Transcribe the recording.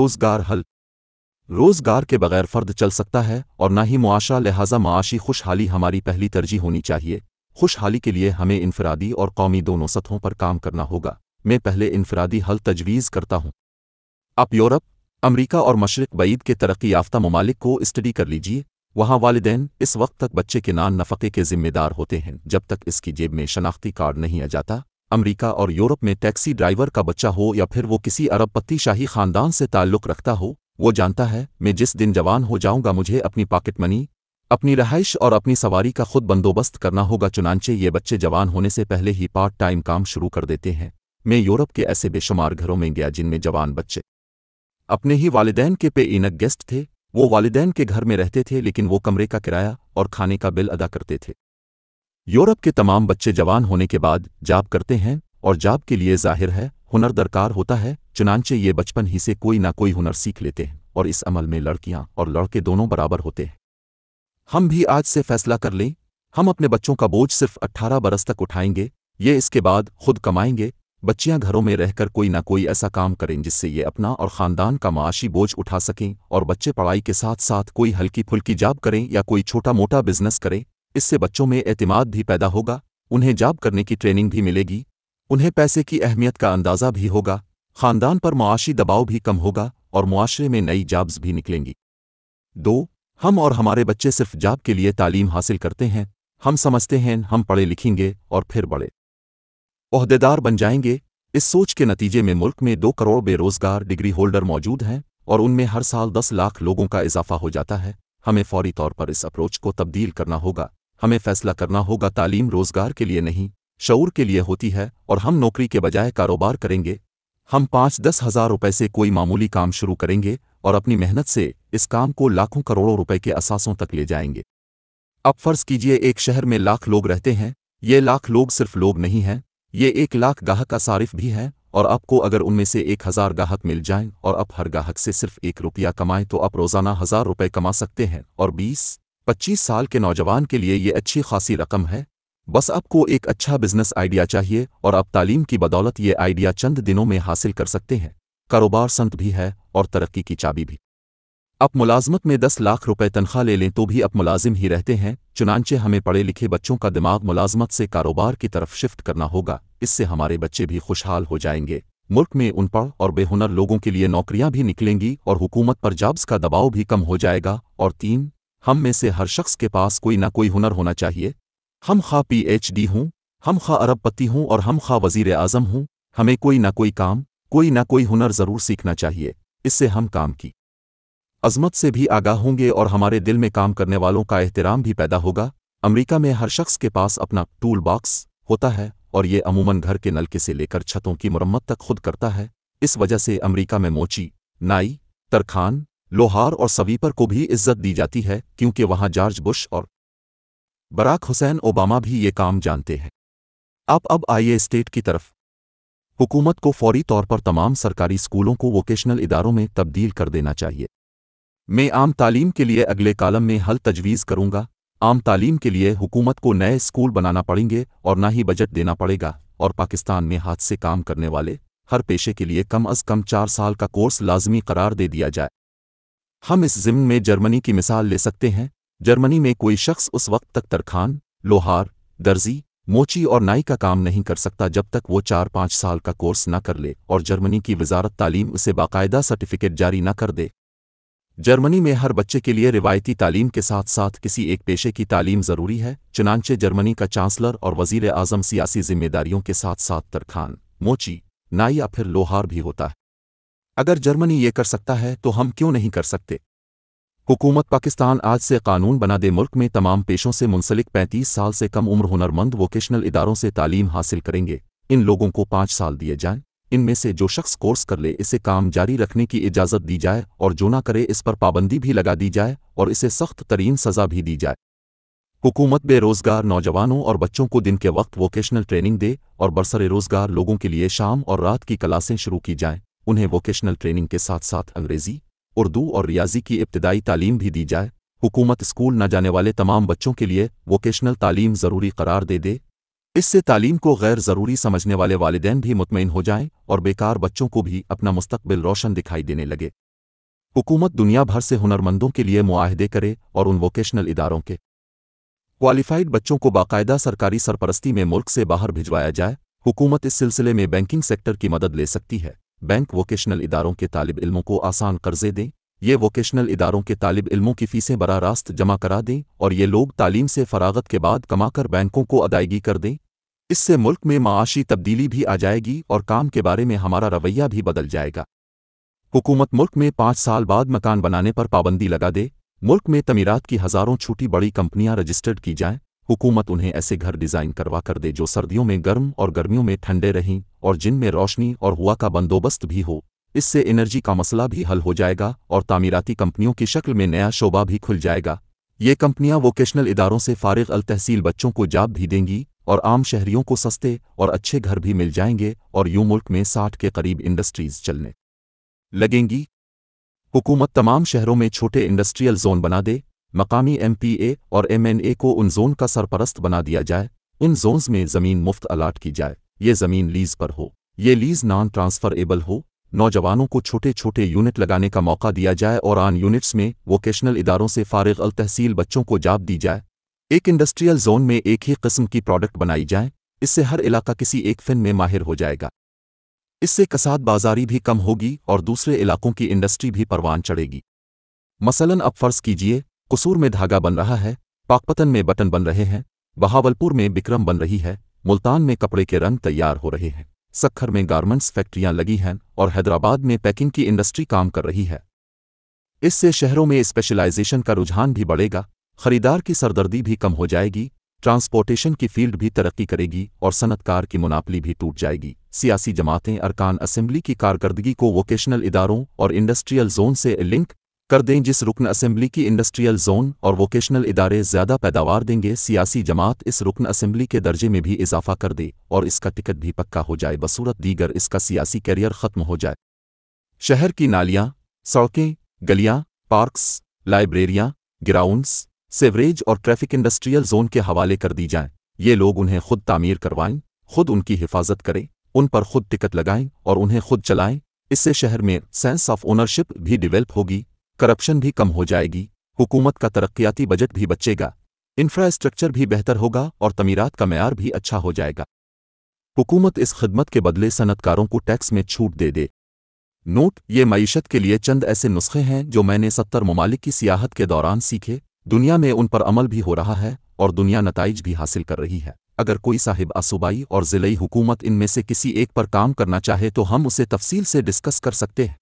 रोजगार हल रोजगार के बगैर फर्द चल सकता है और ना ही मुआशा लिहाजा माशी खुशहाली हमारी पहली तरजीह होनी चाहिए खुशहाली के लिए हमें इनफरादी और कौमी दोनों सतहों पर काम करना होगा मैं पहले इनफरादी हल तजवीज़ करता हूँ आप यूरोप अमरीका और मशरक बईद के तरक्की याफ्ता ममालिक को स्टडी कर लीजिए वहाँ वालदेन इस वक्त तक बच्चे के नान नफ़े के जिम्मेदार होते हैं जब तक इसकी जेब में शनाख्ती कार्ड नहीं आ जाता अमेरिका और यूरोप में टैक्सी ड्राइवर का बच्चा हो या फिर वो किसी अरबपति शाही खानदान से ताल्लुक़ रखता हो वो जानता है मैं जिस दिन जवान हो जाऊंगा मुझे अपनी पॉकेट मनी अपनी रहाइश और अपनी सवारी का खुद बंदोबस्त करना होगा चुनानचे ये बच्चे जवान होने से पहले ही पार्ट टाइम काम शुरू कर देते हैं मैं यूरोप के ऐसे बेशुमार घरों में गया जिनमें जवान बच्चे अपने ही वालदेन के पे इनक गेस्ट थे वो वालदेन के घर में रहते थे लेकिन वो कमरे का किराया और खाने का बिल अदा करते थे यूरोप के तमाम बच्चे जवान होने के बाद जाप करते हैं और जाप के लिए जाहिर है हुनर दरकार होता है चुनानचे ये बचपन ही से कोई ना कोई हुनर सीख लेते हैं और इस अमल में लड़कियां और लड़के दोनों बराबर होते हैं हम भी आज से फैसला कर लें हम अपने बच्चों का बोझ सिर्फ अट्ठारह बरस तक उठाएंगे ये इसके बाद खुद कमाएंगे बच्चियां घरों में रहकर कोई ना कोई ऐसा काम करें जिससे ये अपना और ख़ानदान का माशी बोझ उठा सकें और बच्चे पढ़ाई के साथ साथ कोई हल्की फुल्की जाब करें या कोई छोटा मोटा बिजनेस करें इससे बच्चों में एतमाद भी पैदा होगा उन्हें जॉब करने की ट्रेनिंग भी मिलेगी उन्हें पैसे की अहमियत का अंदाज़ा भी होगा खानदान पर मुआशी दबाव भी कम होगा और मुआरे में नई जॉब्स भी निकलेंगी दो हम और हमारे बच्चे सिर्फ जॉब के लिए तालीम हासिल करते हैं हम समझते हैं हम पढ़े लिखेंगे और फिर बड़े अहदेदार बन जाएंगे इस सोच के नतीजे में मुल्क में दो करोड़ बेरोजगार डिग्री होल्डर मौजूद हैं और उनमें हर साल दस लाख लोगों का इजाफा हो जाता है हमें फौरी तौर पर इस अप्रोच को तब्दील करना होगा हमें फैसला करना होगा तालीम रोजगार के लिए नहीं शौर के लिए होती है और हम नौकरी के बजाय कारोबार करेंगे हम पाँच दस हजार रुपये से कोई मामूली काम शुरू करेंगे और अपनी मेहनत से इस काम को लाखों करोड़ों रुपए के असासों तक ले जाएंगे अब फर्ज कीजिए एक शहर में लाख लोग रहते हैं ये लाख लोग सिर्फ लोग नहीं हैं ये एक लाख गाहक का सारिफ भी हैं और आपको अगर उनमें से एक हज़ार गाहक मिल जाएं और आप हर गाहक से सिर्फ एक रुपया कमाएं तो आप रोज़ाना हज़ार रुपये कमा सकते हैं और बीस 25 साल के नौजवान के लिए ये अच्छी खासी रकम है बस आपको एक अच्छा बिजनेस आइडिया चाहिए और आप तालीम की बदौलत ये आइडिया चंद दिनों में हासिल कर सकते हैं कारोबार संत भी है और तरक्की की चाबी भी आप मुलाजमत में दस लाख रुपए तनख्वाह ले लें तो भी आप मुलाजिम ही रहते हैं चुनानचे हमें पढ़े लिखे बच्चों का दिमाग मुलाजमत से कारोबार की तरफ शिफ्ट करना होगा इससे हमारे बच्चे भी खुशहाल हो जाएंगे मुल्क में उनपढ़ और बेहुनर लोगों के लिए नौकरियां भी निकलेंगी और हुकूमत पर जाब्स का दबाव भी कम हो जाएगा और तीन हम में से हर शख्स के पास कोई ना कोई हुनर होना चाहिए हम खा पी एच डी हूं हम खा अरबपति हूं और हम खा वजीर आज़म हूं हमें कोई ना कोई काम कोई ना कोई हुनर ज़रूर सीखना चाहिए इससे हम काम की अजमत से भी आगाह होंगे और हमारे दिल में काम करने वालों का एहतराम भी पैदा होगा अमेरिका में हर शख्स के पास अपना टूल बॉक्स होता है और ये अमूमन घर के नलके से लेकर छतों की मुरम्मत तक खुद करता है इस वजह से अमेरिका में मोची नाई तरखान लोहार और सवीपर को भी इज्जत दी जाती है क्योंकि वहां जॉर्ज बुश और बराक हुसैन ओबामा भी ये काम जानते हैं आप अब आइए स्टेट की तरफ हुकूमत को फौरी तौर पर तमाम सरकारी स्कूलों को वोकेशनल इदारों में तब्दील कर देना चाहिए मैं आम तालीम के लिए अगले कालम में हल तजवीज़ करूंगा आम तालीम के लिए हुकूमत को नए स्कूल बनाना पड़ेंगे और ना ही बजट देना पड़ेगा और पाकिस्तान में हाथ से काम करने वाले हर पेशे के लिए कम अज कम चार साल का कोर्स लाजमी करार दे दिया जाए हम इस जिम्न में जर्मनी की मिसाल ले सकते हैं जर्मनी में कोई शख्स उस वक्त तक तरखान लोहार दर्जी मोची और नाई का काम नहीं कर सकता जब तक वो चार पाँच साल का कोर्स न कर ले और जर्मनी की वजारत तालीम उसे बाकायदा सर्टिफिकेट जारी न कर दे जर्मनी में हर बच्चे के लिए रिवायती तालीम के साथ साथ किसी एक पेशे की तालीम ज़रूरी है चुनानचे जर्मनी का चांसलर और वजीर आज़म सियासी जिम्मेदारियों के साथ साथ तरखान मोची नाई या फिर लोहार भी होता है अगर जर्मनी ये कर सकता है तो हम क्यों नहीं कर सकते हुकूमत पाकिस्तान आज से कानून बना दे मुल्क में तमाम पेशों से मुंसलिक 35 साल से कम उम्र हुनरमंद वोकेशनल इदारों से तालीम हासिल करेंगे इन लोगों को पाँच साल दिए जाएं इनमें से जो शख्स कोर्स कर ले इसे काम जारी रखने की इजाज़त दी जाए और जो ना करे इस पर पाबंदी भी लगा दी जाए और इसे सख्त तरीन सज़ा भी दी जाए हुकूमत बेरोज़गार नौजवानों और बच्चों को दिन के वक्त वोकेशनल ट्रेनिंग दे और बरसर रोज़गार लोगों के लिए शाम और रात की क्लासें शुरू की जाएं उन्हें वोकेशनल ट्रेनिंग के साथ साथ अंग्रेज़ी उर्दू और रियाजी की इब्तदाई तालीम भी दी जाए हुकूमत स्कूल न जाने वाले तमाम बच्चों के लिए वोकेशनल तालीम ज़रूरी करार दे दे इससे तालीम को गैर ज़रूरी समझने वाले वालदेन भी मुतमिन हो जाएं और बेकार बच्चों को भी अपना मुस्तबिल रोशन दिखाई देने लगे हुकूमत दुनिया भर से हुनरमंदों के लिए मुआहदे करे और उन वोकेशनल इदारों के क्वालिफाइड बच्चों को बाकायदा सरकारी सरपरस्ती में मुल्क से बाहर भिजवाया जाए हुकूमत इस सिलसिले में बैंकिंग सेक्टर की मदद ले सकती है बैंक वोकेशनल इदारों के तालब इल्मों को आसान कर्जे दें ये वोकेशनल इदारों के तालब इल्मों की फ़ीसें बरा रास्त जमा करा दें और ये लोग तालीम से फरागत के बाद कमाकर बैंकों को अदायगी कर दें इससे मुल्क में माशी तब्दीली भी आ जाएगी और काम के बारे में हमारा रवैया भी बदल जाएगा हुकूमत मुल्क में पाँच साल बाद मकान बनाने पर पाबंदी लगा दे मुल्क में तमीरात की हज़ारों छोटी बड़ी कंपनियां रजिस्टर्ड की जाएं हुकूमत उन्हें ऐसे घर डिज़ाइन करवा कर दे जो सर्दियों में गर्म और गर्मियों में ठंडे रहें और जिनमें रोशनी और हुआ का बंदोबस्त भी हो इससे एनर्जी का मसला भी हल हो जाएगा और तामीराती कंपनियों की शक्ल में नया शोबा भी खुल जाएगा ये कंपनियां वोकेशनल इदारों से फारिग अल तहसील बच्चों को जाब भी देंगी और आम शहरियों को सस्ते और अच्छे घर भी मिल जाएंगे और यूं मुल्क में साठ के करीब इंडस्ट्रीज चलने लगेंगी हुकूमत तमाम शहरों में छोटे इंडस्ट्रियल जोन बना दे मकामी एमपीए और एमएनए को उन जोन का सरपरस्त बना दिया जाए इन जोन्स में ज़मीन मुफ्त अलाट की जाए ये ज़मीन लीज पर हो ये लीज नॉन एबल हो नौजवानों को छोटे छोटे यूनिट लगाने का मौका दिया जाए और आन यूनिट्स में वोकेशनल इदारों से फ़ारग अल तहसील बच्चों को जाब दी जाए एक इंडस्ट्रियल जोन में एक ही किस्म की प्रोडक्ट बनाई जाए इससे हर इलाका किसी एक फिन में माहिर हो जाएगा इससे कसाद बाजारी भी कम होगी और दूसरे इलाकों की इंडस्ट्री भी परवान चढ़ेगी मसलन अब फर्ज कीजिए कसूर में धागा बन रहा है पाकपतन में बटन बन रहे हैं बहावलपुर में बिक्रम बन रही है मुल्तान में कपड़े के रंग तैयार हो रहे हैं सक्खर में गारमेंट्स फैक्ट्रियां लगी हैं और हैदराबाद में पैकिंग की इंडस्ट्री काम कर रही है इससे शहरों में स्पेशलाइजेशन का रुझान भी बढ़ेगा खरीदार की सरदर्दी भी कम हो जाएगी ट्रांसपोर्टेशन की फील्ड भी तरक्की करेगी और सनतकार की मुनापली भी टूट जाएगी सियासी जमातें अरकान असेंबली की कारकर्दगी को वोकेशनल इदारों और इंडस्ट्रियल जोन से लिंक कर दें जिस रुकन असेंबली की इंडस्ट्रियल जोन और वोकेशनल इदारे ज्यादा पैदावार देंगे सियासी जमात इस रुकन असेंबली के दर्जे में भी इजाफा कर दे और इसका टिकट भी पक्का हो जाए बसूरत दीगर इसका सियासी कैरियर खत्म हो जाए शहर की नालियां सड़कें गलियां पार्क्स लाइब्रेरियां ग्राउंड्स सेवरेज और ट्रैफिक इंडस्ट्रियल जोन के हवाले कर दी जाएं ये लोग उन्हें खुद तामीर करवाएं खुद उनकी हिफाजत करें उन पर खुद टिकट लगाएं और उन्हें खुद चलाएं इससे शहर में सेंस ऑफ ओनरशिप भी डिवेल्प होगी करप्शन भी कम हो जाएगी हुकूमत का तरक्याती बजट भी बचेगा इंफ्रास्ट्रक्चर भी बेहतर होगा और तमीरात का मैार भी अच्छा हो जाएगा हुकूमत इस खिदमत के बदले सनतकारों को टैक्स में छूट दे दे नोट ये मीशत के लिए चंद ऐसे नुस्खे हैं जो मैंने सत्तर ममालिक की सियाहत के दौरान सीखे दुनिया में उन पर अमल भी हो रहा है और दुनिया नतज भी हासिल कर रही है अगर कोई साहिब आसूबाई और ज़िलई हुकूमत इनमें से किसी एक पर काम करना चाहे तो हम उसे तफसील से डिस्कस कर सकते हैं